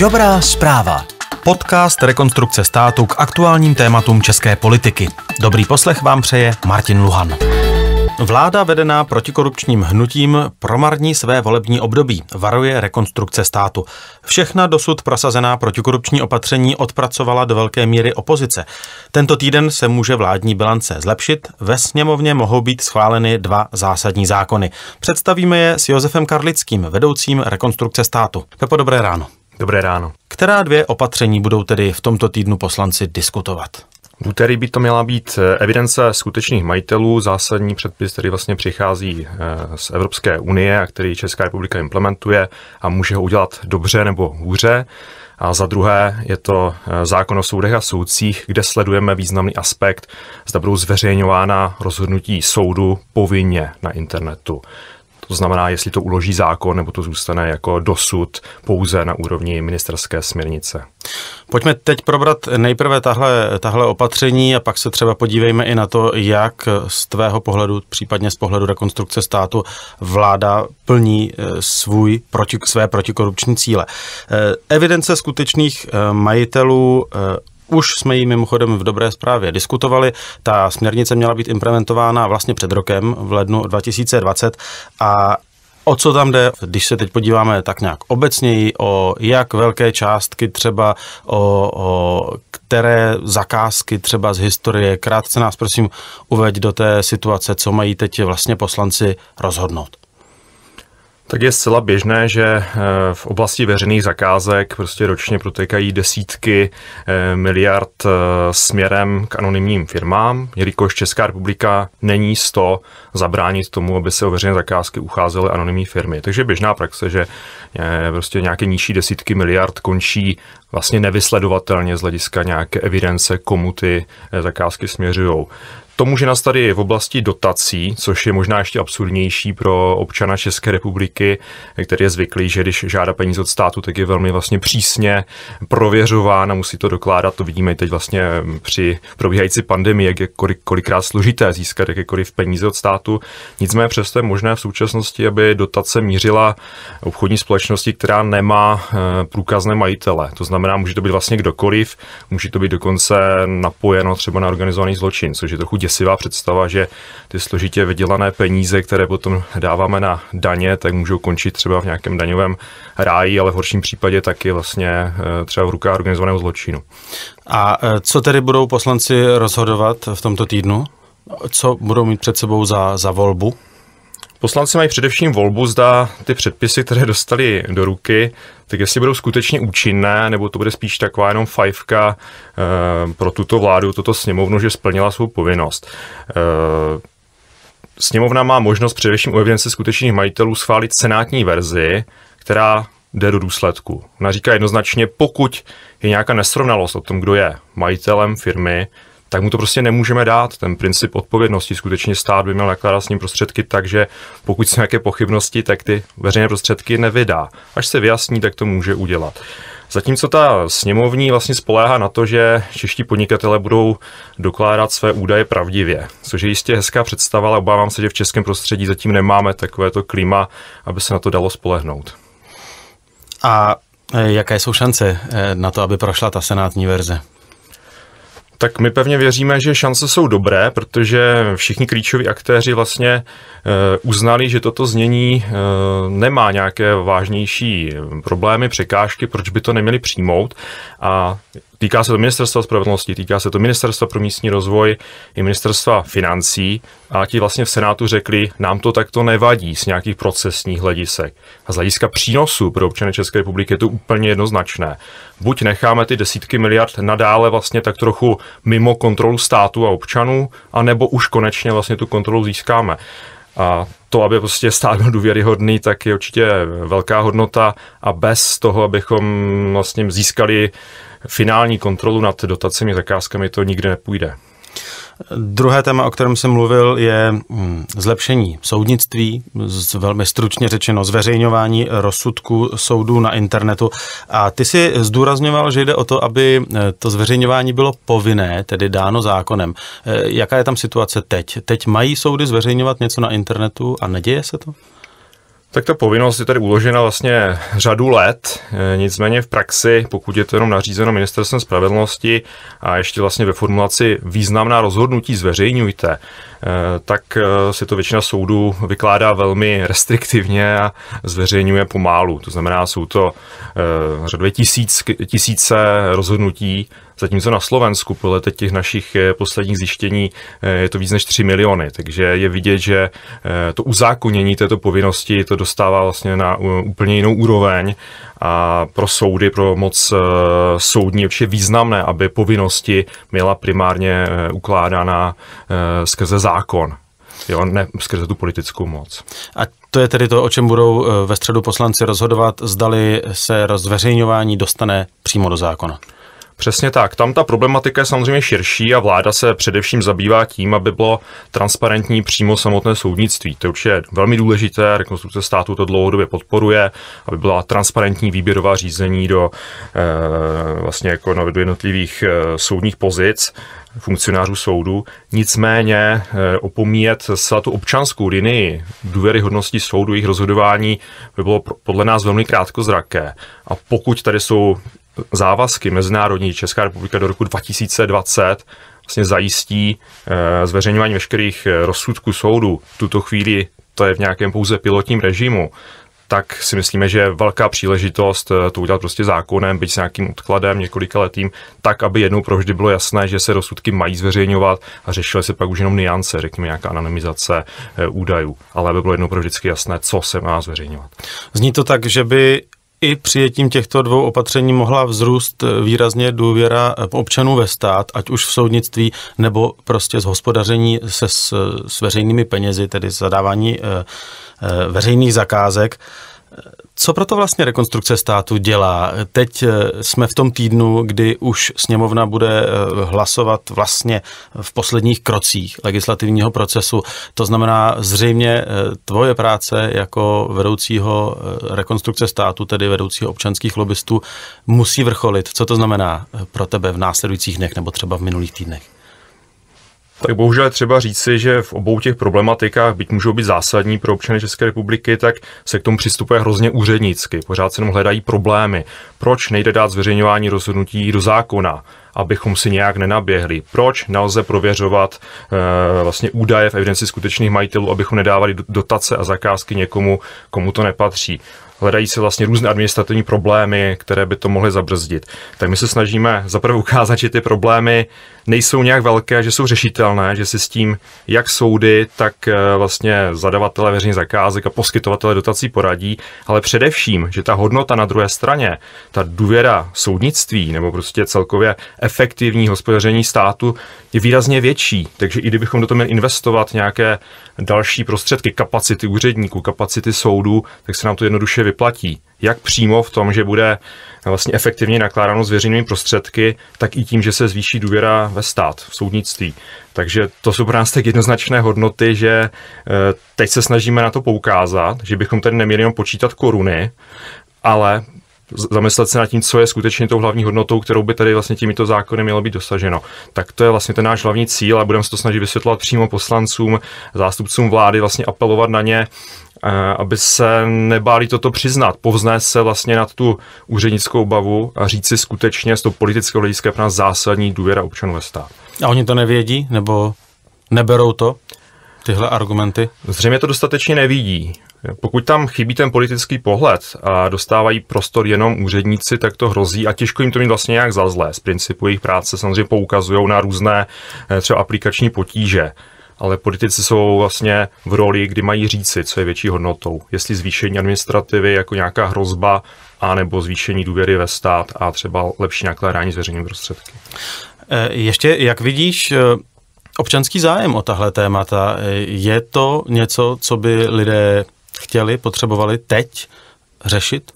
Dobrá zpráva. Podcast Rekonstrukce státu k aktuálním tématům české politiky. Dobrý poslech vám přeje Martin Luhan. Vláda vedená protikorupčním hnutím promarní své volební období, varuje rekonstrukce státu. Všechna dosud prosazená protikorupční opatření odpracovala do velké míry opozice. Tento týden se může vládní bilance zlepšit, ve sněmovně mohou být schváleny dva zásadní zákony. Představíme je s Josefem Karlickým, vedoucím rekonstrukce státu. Pepo, dobré ráno. Dobré ráno. Která dvě opatření budou tedy v tomto týdnu poslanci diskutovat? V úterý by to měla být eh, evidence skutečných majitelů, zásadní předpis, který vlastně přichází eh, z Evropské unie a který Česká republika implementuje a může ho udělat dobře nebo hůře. A za druhé je to eh, zákon o soudech a soudcích, kde sledujeme významný aspekt, zda budou zveřejňována rozhodnutí soudu povinně na internetu. To znamená, jestli to uloží zákon, nebo to zůstane jako dosud pouze na úrovni ministerské směrnice. Pojďme teď probrat nejprve tahle, tahle opatření a pak se třeba podívejme i na to, jak z tvého pohledu, případně z pohledu rekonstrukce státu, vláda plní eh, svůj, proti, své protikorupční cíle. Eh, evidence skutečných eh, majitelů už jsme ji mimochodem v dobré zprávě diskutovali. Ta směrnice měla být implementována vlastně před rokem, v lednu 2020, a O co tam jde, když se teď podíváme tak nějak obecněji, o jak velké částky třeba, o, o které zakázky třeba z historie, krátce nás prosím uveď do té situace, co mají teď vlastně poslanci rozhodnout. Tak je zcela běžné, že eh, v oblasti veřejných zakázek prostě ročně protékají desítky eh, miliard eh, směrem k anonymním firmám, jelikož Česká republika není to zabránit tomu, aby se o veřejné zakázky ucházely anonymní firmy. Takže běžná praxe, že prostě nějaké nižší desítky miliard končí vlastně nevysledovatelně z hlediska nějaké evidence, komu ty zakázky směřují. To může nastat i v oblasti dotací, což je možná ještě absurdnější pro občana České republiky, který je zvyklý, že když žádá peníze od státu, tak je velmi vlastně přísně prověřován a musí to dokládat. To vidíme teď vlastně při probíhající pandemii, jak je kolik, kolikrát složité získat jakékoliv peníze od státu. Nicméně přesto je možné v současnosti, aby dotace mířila obchodní společnosti, která nemá eh, průkazné majitele. To znamená, může to být vlastně kdokoliv, může to být dokonce napojeno třeba na organizovaný zločin, což je trochu děsivá představa, že ty složitě vydělané peníze, které potom dáváme na daně, tak můžou končit třeba v nějakém daňovém ráji, ale v horším případě taky vlastně eh, třeba v rukách organizovaného zločinu. A eh, co tedy budou poslanci rozhodovat v tomto týdnu? Co budou mít před sebou za, za volbu? Poslanci mají především volbu, zda ty předpisy, které dostali do ruky, tak jestli budou skutečně účinné, nebo to bude spíš taková jenom fajfka e, pro tuto vládu, toto sněmovnu, že splnila svou povinnost. E, sněmovna má možnost především u evidence skutečných majitelů schválit senátní verzi, která jde do důsledku. Ona říká jednoznačně, pokud je nějaká nesrovnalost o tom, kdo je majitelem firmy, tak mu to prostě nemůžeme dát. Ten princip odpovědnosti skutečně stát by měl nakládat s ním prostředky tak, že pokud jsou nějaké pochybnosti, tak ty veřejné prostředky nevydá. Až se vyjasní, tak to může udělat. Zatímco ta sněmovní vlastně spoléhá na to, že čeští podnikatele budou dokládat své údaje pravdivě, což je jistě hezká představa, ale obávám se, že v českém prostředí zatím nemáme takovéto klima, aby se na to dalo spolehnout. A e, jaké jsou šance e, na to, aby prošla ta senátní verze? Tak my pevně věříme, že šance jsou dobré, protože všichni klíčoví aktéři vlastně eh, uznali, že toto znění eh, nemá nějaké vážnější problémy, překážky, proč by to neměli přijmout. A Týká se to ministerstva spravedlnosti, týká se to ministerstva pro místní rozvoj i ministerstva financí a ti vlastně v Senátu řekli, nám to takto nevadí z nějakých procesních hledisek. A z hlediska přínosu pro občany České republiky je to úplně jednoznačné. Buď necháme ty desítky miliard nadále vlastně tak trochu mimo kontrolu státu a občanů, anebo už konečně vlastně tu kontrolu získáme. A to, aby prostě stát byl důvěryhodný, tak je určitě velká hodnota a bez toho, abychom vlastně získali finální kontrolu nad dotacemi, zakázkami, to nikdy nepůjde. Druhé téma, o kterém jsem mluvil, je mm, zlepšení soudnictví, z velmi stručně řečeno zveřejňování rozsudků soudů na internetu. A ty si zdůrazňoval, že jde o to, aby eh, to zveřejňování bylo povinné, tedy dáno zákonem. Eh, jaká je tam situace teď? Teď mají soudy zveřejňovat něco na internetu a neděje se to? Tak ta povinnost je tady uložena vlastně řadu let, e, nicméně v praxi, pokud je to jenom nařízeno ministerstvem spravedlnosti a ještě vlastně ve formulaci významná rozhodnutí zveřejňujte, e, tak e, si to většina soudů vykládá velmi restriktivně a zveřejňuje pomálu. To znamená, jsou to řadové tisíc, tisíce rozhodnutí Zatímco na Slovensku podle teď těch našich eh, posledních zjištění eh, je to víc než 3 miliony, takže je vidět, že eh, to uzákonění této povinnosti to dostává vlastně na úplně jinou úroveň a pro soudy, pro moc soudní je významné, aby povinnosti měla primárně ukládána skrze zákon. Jo, ne skrze tu politickou moc. A to je tedy to, o čem budou ve středu poslanci rozhodovat, zdali se rozveřejňování dostane přímo do zákona. Přesně tak. Tam ta problematika je samozřejmě širší a vláda se především zabývá tím, aby bylo transparentní přímo samotné soudnictví. To je určitě velmi důležité. Rekonstrukce státu to dlouhodobě podporuje, aby byla transparentní výběrová řízení do, eh, vlastně jako, no, do jednotlivých eh, soudních pozic funkcionářů soudu. Nicméně eh, opomíjet se tu občanskou linii důvěryhodnosti soudu, jejich rozhodování by bylo podle nás velmi krátkozraké. A pokud tady jsou závazky mezinárodní Česká republika do roku 2020 vlastně zajistí eh, zveřejňování veškerých eh, rozsudků soudu. V tuto chvíli to je v nějakém pouze pilotním režimu tak si myslíme, že je velká příležitost eh, to udělat prostě zákonem, byť s nějakým odkladem několika letým, tak, aby jednou provždy bylo jasné, že se rozsudky mají zveřejňovat a řešily se pak už jenom niance, řekněme nějaká anonymizace údajů, ale aby bylo jednou pro vždycky jasné, co se má zveřejňovat. Zní to tak, že by i přijetím těchto dvou opatření mohla vzrůst eh, výrazně důvěra eh, občanů ve stát, ať už v soudnictví nebo prostě z hospodaření se s, eh, s veřejnými penězi, tedy zadávání veřejných zakázek. Co proto vlastně rekonstrukce státu dělá? Teď eh, jsme v tom týdnu, kdy už sněmovna bude eh, hlasovat vlastně v posledních krocích legislativního procesu. To znamená, zřejmě eh, tvoje práce jako vedoucího rekonstrukce státu, tedy vedoucího občanských lobbystů, musí vrcholit. Co to znamená pro tebe v následujících dnech nebo třeba v minulých týdnech? Tak bohužel je třeba říci, že v obou těch problematikách, byť můžou být zásadní pro občany České republiky, tak se k tomu přistupuje hrozně úřednicky. Pořád se jenom hledají problémy. Proč nejde dát zveřejňování rozhodnutí do zákona? abychom si nějak nenaběhli. Proč nelze prověřovat e, vlastně údaje v evidenci skutečných majitelů, abychom nedávali dotace a zakázky někomu, komu to nepatří hledají se vlastně různé administrativní problémy, které by to mohly zabrzdit. Tak my se snažíme zaprvé ukázat, že ty problémy nejsou nějak velké, že jsou řešitelné, že si s tím jak soudy, tak eh, vlastně zadavatele veřejných zakázek a poskytovatele dotací poradí, ale především, že ta hodnota na druhé straně, ta důvěra soudnictví nebo prostě celkově efektivní hospodaření státu je výrazně větší. Takže i kdybychom do toho měli investovat nějaké další prostředky, kapacity úředníků, kapacity soudů, tak se nám to jednoduše vyplatí. Jak přímo v tom, že bude vlastně efektivně nakládáno s veřejnými prostředky, tak i tím, že se zvýší důvěra ve stát, v soudnictví. Takže to jsou pro nás tak jednoznačné hodnoty, že eh, teď se snažíme na to poukázat, že bychom tady neměli jenom počítat koruny, ale zamyslet se nad tím, co je skutečně tou hlavní hodnotou, kterou by tady vlastně těmito zákony mělo být dosaženo. Tak to je vlastně ten náš hlavní cíl a budeme se to snažit vysvětlovat přímo poslancům, zástupcům vlády, vlastně apelovat na ně, eh, aby se nebáli toto přiznat, povznést se vlastně nad tu úřednickou bavu a říct si skutečně z toho politického hlediska pro nás zásadní důvěra občanů ve stát. A oni to nevědí, nebo neberou to? tyhle argumenty? Zřejmě to dostatečně nevidí. Pokud tam chybí ten politický pohled a dostávají prostor jenom úředníci, tak to hrozí a těžko jim to mít vlastně nějak za zlé. Z principu jejich práce samozřejmě poukazují na různé eh, třeba aplikační potíže. Ale politici jsou vlastně v roli, kdy mají říci, co je větší hodnotou. Jestli zvýšení administrativy jako nějaká hrozba, anebo zvýšení důvěry ve stát a třeba lepší nakládání s veřejnými prostředky. Eh, ještě, jak vidíš, eh, občanský zájem o tahle témata. Je to něco, co by lidé chtěli, potřebovali teď řešit?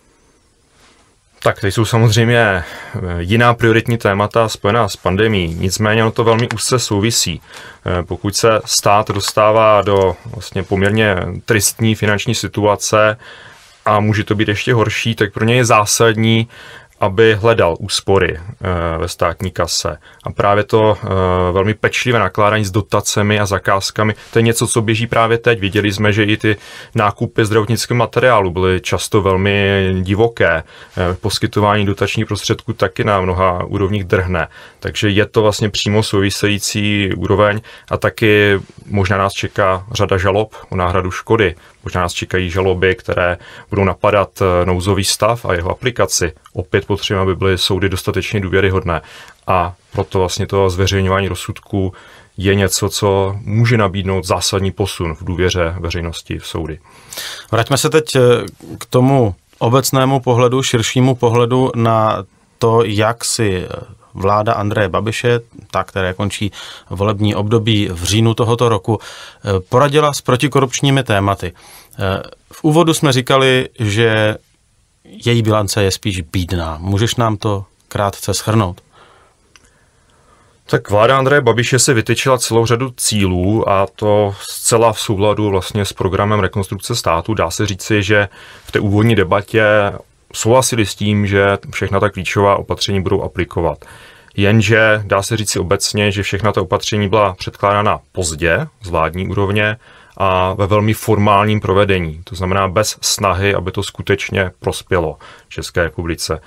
Tak, teď jsou samozřejmě eh, jiná prioritní témata spojená s pandemí, nicméně ono to velmi úzce souvisí. Eh, pokud se stát dostává do vlastně poměrně tristní finanční situace, a může to být ještě horší, tak pro ně je zásadní, aby hledal úspory eh, ve státní kase. A právě to eh, velmi pečlivé nakládání s dotacemi a zakázkami, to je něco, co běží právě teď. Viděli jsme, že i ty nákupy zdravotnického materiálu byly často velmi divoké. Eh, poskytování dotačních prostředků taky na mnoha úrovních drhne. Takže je to vlastně přímo související úroveň a taky možná nás čeká řada žalob o náhradu škody. Možná nás čekají žaloby, které budou napadat nouzový stav a jeho aplikaci. Opět potřebujeme, aby byly soudy dostatečně důvěryhodné. A proto vlastně to zveřejňování rozsudků je něco, co může nabídnout zásadní posun v důvěře veřejnosti v soudy. Vraťme se teď eh, k tomu obecnému pohledu, širšímu pohledu na to, jak si eh, vláda Andreje Babiše, ta, které končí volební období v říjnu tohoto roku, eh, poradila s protikorupčními tématy. V úvodu jsme říkali, že její bilance je spíš bídná. Můžeš nám to krátce schrnout? Tak vláda Andreje Babiše si vytyčila celou řadu cílů a to zcela v souladu vlastně s programem rekonstrukce státu. Dá se říci, že v té úvodní debatě souhlasili s tím, že všechna ta klíčová opatření budou aplikovat. Jenže dá se říci obecně, že všechna ta opatření byla předkládána pozdě z vládní úrovně a ve velmi formálním provedení. To znamená bez snahy, aby to skutečně prospělo. České republice.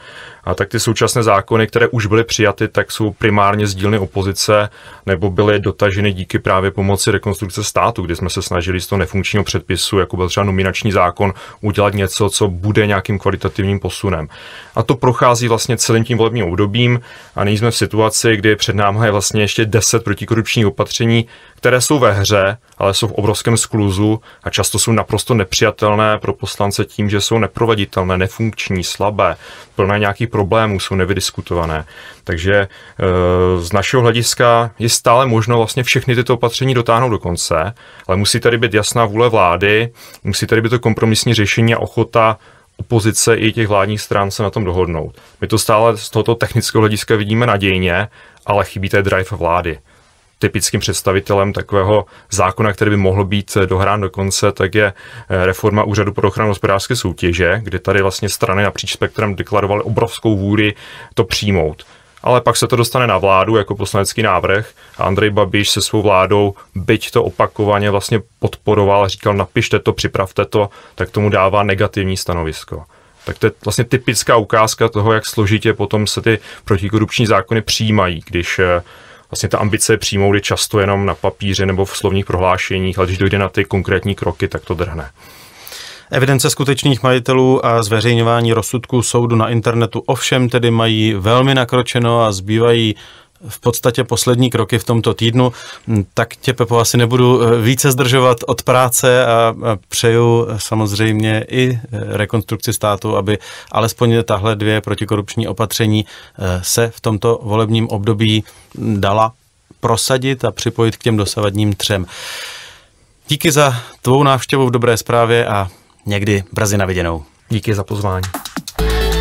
A tak ty současné zákony, které už byly přijaty, tak jsou primárně z dílny opozice nebo byly dotaženy díky právě pomoci rekonstrukce státu, kdy jsme se snažili z toho nefunkčního předpisu, jako byl třeba nominační zákon, udělat něco, co bude nějakým kvalitativním posunem. A to prochází vlastně celým tím volebním obdobím a nejsme v situaci, kdy před námi je vlastně ještě 10 protikorupčních opatření, které jsou ve hře, ale jsou v obrovském skluzu a často jsou naprosto nepřijatelné pro poslance tím, že jsou neproveditelné, nefunkční, slabé, plné nějakých problémů, jsou nevydiskutované. Takže e, z našeho hlediska je stále možno vlastně všechny tyto opatření dotáhnout do konce, ale musí tady být jasná vůle vlády, musí tady být to kompromisní řešení a ochota opozice i těch vládních stran se na tom dohodnout. My to stále z tohoto technického hlediska vidíme nadějně, ale chybí té drive vlády typickým představitelem takového zákona, který by mohl být dohrán do konce, tak je eh, reforma Úřadu pro ochranu hospodářské soutěže, kde tady vlastně strany napříč spektrem deklarovaly obrovskou vůli to přijmout ale pak se to dostane na vládu jako poslanecký návrh a Andrej Babiš se svou vládou, byť to opakovaně vlastně podporoval, říkal napište to, připravte to, tak tomu dává negativní stanovisko. Tak to je vlastně typická ukázka toho, jak složitě potom se ty protikorupční zákony přijímají, když eh, vlastně ta ambice přijmout je často jenom na papíře nebo v slovních prohlášeních, ale když dojde na ty konkrétní kroky, tak to drhne. Evidence skutečných majitelů a zveřejňování rozsudků soudu na internetu ovšem tedy mají velmi nakročeno a zbývají v podstatě poslední kroky v tomto týdnu, tak tě, Pepo, asi nebudu e, více zdržovat od práce a přeju samozřejmě i e, rekonstrukci státu, aby alespoň tahle dvě protikorupční opatření e, se v tomto volebním období dala prosadit a připojit k těm dosavadním třem. Díky za tvou návštěvu v Dobré zprávě a někdy brzy na viděnou. Díky za pozvání.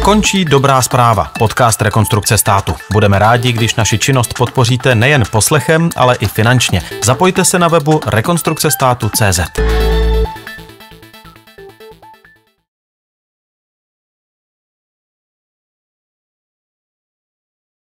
Končí dobrá zpráva, podcast Rekonstrukce státu. Budeme rádi, když naši činnost podpoříte nejen poslechem, ale i finančně. Zapojte se na webu rekonstrukcestátu.cz.